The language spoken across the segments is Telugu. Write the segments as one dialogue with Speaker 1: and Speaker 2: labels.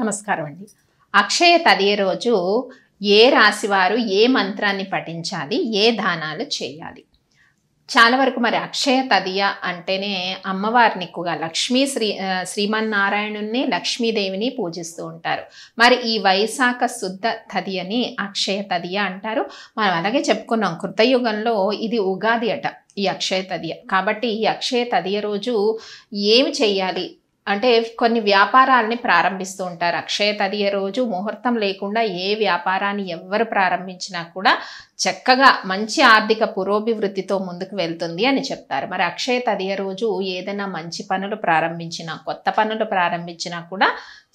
Speaker 1: నమస్కారం అండి అక్షయ తదియ రోజు ఏ రాశివారు ఏ మంత్రాన్ని పఠించాలి ఏ దానాలు చేయాలి చాలా వరకు మరి అక్షయ తదియ అంటేనే అమ్మవారిని ఎక్కువగా లక్ష్మీ శ్రీ శ్రీమన్నారాయణుణ్ణి లక్ష్మీదేవిని పూజిస్తూ ఉంటారు మరి ఈ వైశాఖ శుద్ధ తదియని అక్షయ తదియ అంటారు మనం అలాగే చెప్పుకున్నాం కృతయుగంలో ఇది ఉగాది అట ఈ అక్షయ తదియ కాబట్టి ఈ అక్షయ తదియ రోజు ఏమి చేయాలి అంటే కొన్ని వ్యాపారాలని ప్రారంభిస్తూ ఉంటారు అక్షయ తదియ రోజు ముహూర్తం లేకుండా ఏ వ్యాపారాన్ని ఎవ్వరు ప్రారంభించినా కూడా చక్కగా మంచి ఆర్థిక పురోభివృద్ధితో ముందుకు వెళ్తుంది అని చెప్తారు మరి అక్షయ తదియ రోజు ఏదైనా మంచి పనులు ప్రారంభించినా కొత్త పనులు ప్రారంభించినా కూడా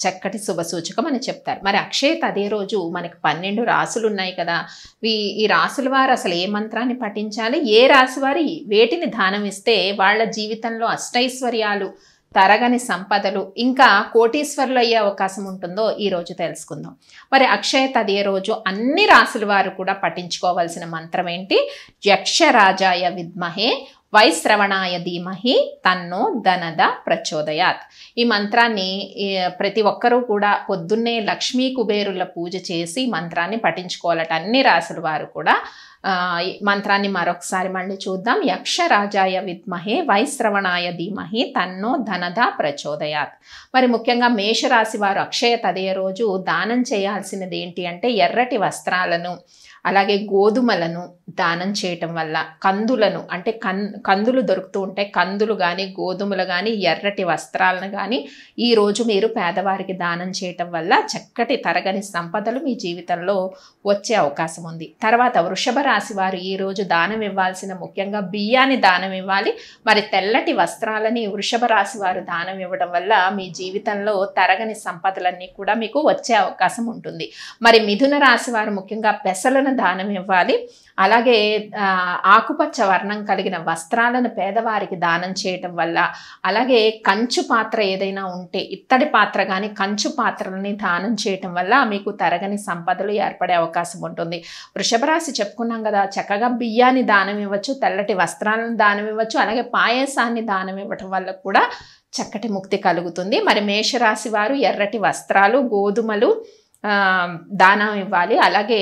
Speaker 1: చక్కటి శుభ సూచకం అని చెప్తారు మరి అక్షయ తదియ రోజు మనకి పన్నెండు రాసులు ఉన్నాయి కదా ఈ రాసుల వారు అసలు ఏ మంత్రాన్ని పఠించాలి ఏ రాశి వారి వేటిని దానం ఇస్తే వాళ్ళ జీవితంలో అష్టైశ్వర్యాలు తరగని సంపదలు ఇంకా కోటీశ్వరులు అయ్యే అవకాశం ఉంటుందో ఈరోజు తెలుసుకుందాం మరి అక్షయ తదియ రోజు అన్ని రాసుల వారు కూడా పఠించుకోవాల్సిన మంత్రం ఏంటి యక్షరాజాయ విద్మహే వైశ్రవణాయ ధీమహి తన్నో ధనద ప్రచోదయాత్ ఈ మంత్రాన్ని ప్రతి ఒక్కరూ కూడా పొద్దున్నే లక్ష్మీ కుబేరుల పూజ చేసి మంత్రాన్ని పఠించుకోవాలట అన్ని రాసుల వారు కూడా మంత్రాన్ని మరొకసారి మళ్ళీ చూద్దాం యక్షరాజాయ విద్మహే వైశ్రవణాయ ధీమహి తన్నో ధనద ప్రచోదయాత్ మరి ముఖ్యంగా మేషరాశి వారు అక్షయ తదయ రోజు దానం చేయాల్సినది ఏంటి అంటే ఎర్రటి వస్త్రాలను అలాగే గోధుమలను దానం చేయటం వల్ల కందులను అంటే కన్ కందులు దొరుకుతూ ఉంటాయి కందులు కానీ గోధుమలు కానీ ఎర్రటి వస్త్రాలను కానీ ఈరోజు మీరు పేదవారికి దానం చేయటం వల్ల చక్కటి తరగని సంపదలు మీ జీవితంలో వచ్చే అవకాశం ఉంది తర్వాత వృషభ రాశి వారు ఈరోజు దానం ఇవ్వాల్సిన ముఖ్యంగా బియ్యాన్ని దానం ఇవ్వాలి మరి తెల్లటి వస్త్రాలని వృషభ రాశి వారు దానం ఇవ్వడం వల్ల మీ జీవితంలో తరగని సంపదలన్నీ కూడా మీకు వచ్చే అవకాశం ఉంటుంది మరి మిథున రాశి వారు ముఖ్యంగా పెసలను దానం ఇవ్వాలి అలాగే ఆకుపచ్చ వర్ణం కలిగిన వస్త్రాలను పేదవారికి దానం చేయటం వల్ల అలాగే కంచు పాత్ర ఏదైనా ఉంటే ఇత్తడి పాత్ర కానీ కంచు పాత్రలని దానం చేయటం వల్ల మీకు తరగని సంపదలు ఏర్పడే అవకాశం ఉంటుంది వృషభ రాశి చెప్పుకున్నాం చెప్పుకున్నాం కదా చక్కగా బియ్యాన్ని దానం ఇవ్వచ్చు తెల్లటి వస్త్రాలను దానం ఇవ్వచ్చు అలాగే పాయసాన్ని దానం ఇవ్వటం వల్ల కూడా చక్కటి ముక్తి కలుగుతుంది మరి మేషరాశి వారు ఎర్రటి వస్త్రాలు గోధుమలు దానం ఇవ్వాలి అలాగే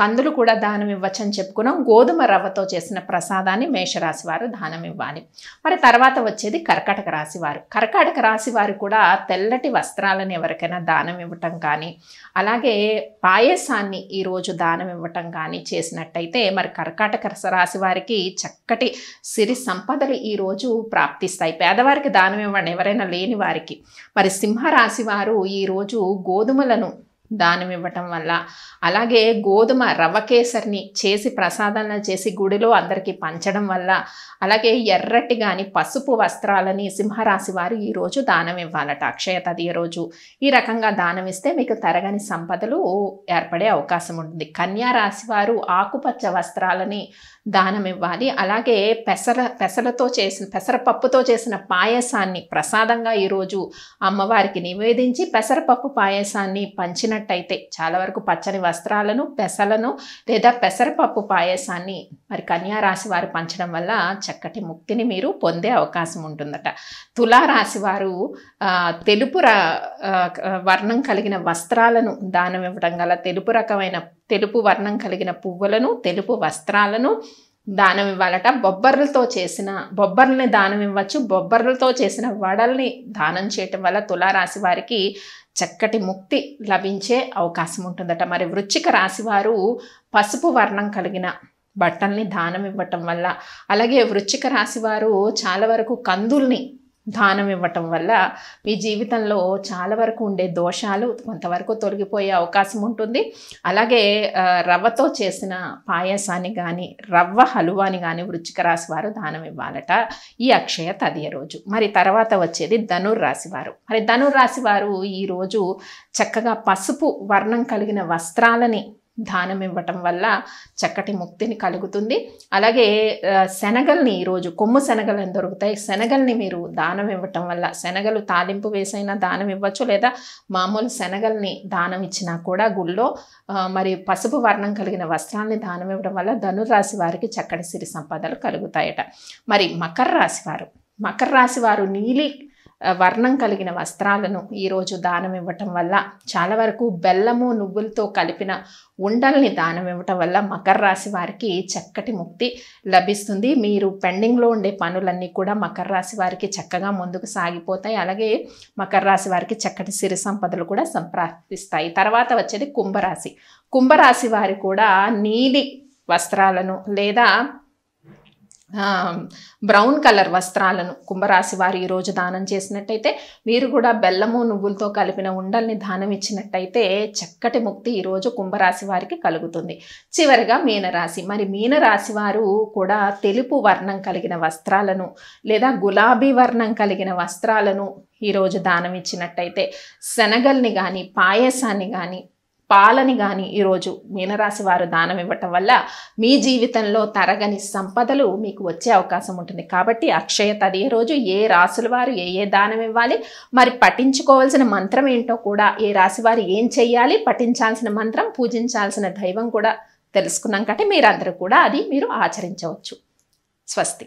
Speaker 1: కందులు కూడా దానం ఇవ్వచ్చు అని చెప్పుకున్నాం గోధుమ రవ్వతో చేసిన ప్రసాదాన్ని మేషరాశి వారు దానం ఇవ్వాలి మరి తర్వాత వచ్చేది కర్కాటక రాశి వారు కర్కాటక రాశి వారు కూడా తెల్లటి వస్త్రాలను ఎవరికైనా దానం ఇవ్వటం కానీ అలాగే పాయసాన్ని ఈరోజు దానం ఇవ్వటం కానీ చేసినట్టయితే మరి కర్కాటక రాశి వారికి చక్కటి సిరి సంపదలు ఈరోజు ప్రాప్తిస్తాయి పేదవారికి దానం ఇవ్వండి ఎవరైనా లేని వారికి మరి సింహరాశి వారు ఈరోజు గోధుమలను దానం ఇవ్వటం వల్ల అలాగే గోధుమ రవ్వకేసరిని చేసి ప్రసాదాలను చేసి గుడిలో అందరికీ పంచడం వల్ల అలాగే ఎర్రటి కానీ పసుపు వస్త్రాలని సింహరాశి వారు ఈరోజు దానం ఇవ్వాలట అక్షయ తదియ రోజు ఈ రకంగా దానం ఇస్తే మీకు తరగని సంపదలు ఏర్పడే అవకాశం ఉంటుంది కన్యా రాశి వారు ఆకుపచ్చ వస్త్రాలని దానం ఇవ్వాలి అలాగే పెసర పెసరతో చేసిన పెసరపప్పుతో చేసిన పాయసాన్ని ప్రసాదంగా ఈరోజు అమ్మవారికి నివేదించి పెసరపప్పు పాయసాన్ని పంచినట్టు చేసినట్టయితే చాలా వరకు పచ్చని వస్త్రాలను పెసలను లేదా పెసరపప్పు పాయసాన్ని మరి రాశి వారు పంచడం వల్ల చక్కటి ముక్తిని మీరు పొందే అవకాశం ఉంటుందట తులారాశి వారు తెలుపు వర్ణం కలిగిన వస్త్రాలను దానం ఇవ్వడం గల తెలుపు రకమైన తెలుపు వర్ణం కలిగిన పువ్వులను తెలుపు వస్త్రాలను దానం ఇవ్వాలట బొబ్బర్లతో చేసిన బొబ్బర్లని దానం ఇవ్వచ్చు బొబ్బర్లతో చేసిన వడల్ని దానం చేయటం వల్ల తులారాశి వారికి చక్కటి ముక్తి లభించే అవకాశం ఉంటుందట మరి వృచ్చిక రాశివారు పసుపు వర్ణం కలిగిన బట్టల్ని దానం ఇవ్వటం వల్ల అలాగే వృచ్చిక రాశివారు చాలా వరకు కందుల్ని దానం ఇవ్వటం వల్ల మీ జీవితంలో చాలా వరకు ఉండే దోషాలు కొంతవరకు తొలగిపోయే అవకాశం ఉంటుంది అలాగే రవ్వతో చేసిన పాయసాన్ని కానీ రవ్వ హలువాని కానీ వృచ్చిక రాశి వారు దానం ఇవ్వాలట ఈ అక్షయ తదియ రోజు మరి తర్వాత వచ్చేది ధనుర్రాశి వారు మరి ధనుర్రాశి వారు ఈరోజు చక్కగా పసుపు వర్ణం కలిగిన వస్త్రాలని దానం ఇవ్వటం వల్ల చక్కటి ముక్తిని కలుగుతుంది అలాగే శనగల్ని ఈరోజు కొమ్ము శనగలను దొరుకుతాయి శనగల్ని మీరు దానం ఇవ్వటం వల్ల శనగలు తాలింపు వేసైనా దానం ఇవ్వచ్చు లేదా మామూలు శనగల్ని దానం ఇచ్చినా కూడా గుళ్ళో మరి పసుపు వర్ణం కలిగిన వస్త్రాల్ని దానం ఇవ్వడం వల్ల ధనురాశి వారికి చక్కటి సిరి సంపదలు కలుగుతాయట మరి మకర రాశి వారు మకర రాశి వారు నీలి వర్ణం కలిగిన వస్త్రాలను ఈరోజు దానం ఇవ్వటం వల్ల చాలా వరకు బెల్లము నువ్వులతో కలిపిన ఉండల్ని దానం ఇవ్వటం వల్ల మకర రాశి వారికి చక్కటి ముక్తి లభిస్తుంది మీరు పెండింగ్లో ఉండే పనులన్నీ కూడా మకర రాశి వారికి చక్కగా ముందుకు సాగిపోతాయి అలాగే మకర రాశి వారికి చక్కటి సిరి సంపదలు కూడా సంప్రాప్తిస్తాయి తర్వాత వచ్చేది కుంభరాశి కుంభరాశి వారి కూడా నీలి వస్త్రాలను లేదా బ్రౌన్ కలర్ వస్త్రాలను కుంభరాశి వారు ఈరోజు దానం చేసినట్టయితే మీరు కూడా బెల్లము నువ్వులతో కలిపిన ఉండల్ని దానం ఇచ్చినట్టయితే చక్కటి ముక్తి ఈరోజు కుంభరాశి వారికి కలుగుతుంది చివరిగా మీనరాశి మరి మీనరాశి వారు కూడా తెలుపు వర్ణం కలిగిన వస్త్రాలను లేదా గులాబీ వర్ణం కలిగిన వస్త్రాలను ఈరోజు దానం ఇచ్చినట్టయితే శనగల్ని కానీ పాయసాన్ని కానీ పాలని కానీ ఈరోజు మీనరాశి వారు దానం ఇవ్వటం వల్ల మీ జీవితంలో తరగని సంపదలు మీకు వచ్చే అవకాశం ఉంటుంది కాబట్టి అక్షయ తదియ రోజు ఏ రాసుల వారు ఏ ఏ దానం ఇవ్వాలి మరి పఠించుకోవాల్సిన మంత్రం ఏంటో కూడా ఏ రాశి వారు ఏం చేయాలి పఠించాల్సిన మంత్రం పూజించాల్సిన దైవం కూడా తెలుసుకున్నాం కాబట్టి మీరందరూ కూడా అది మీరు ఆచరించవచ్చు స్వస్తి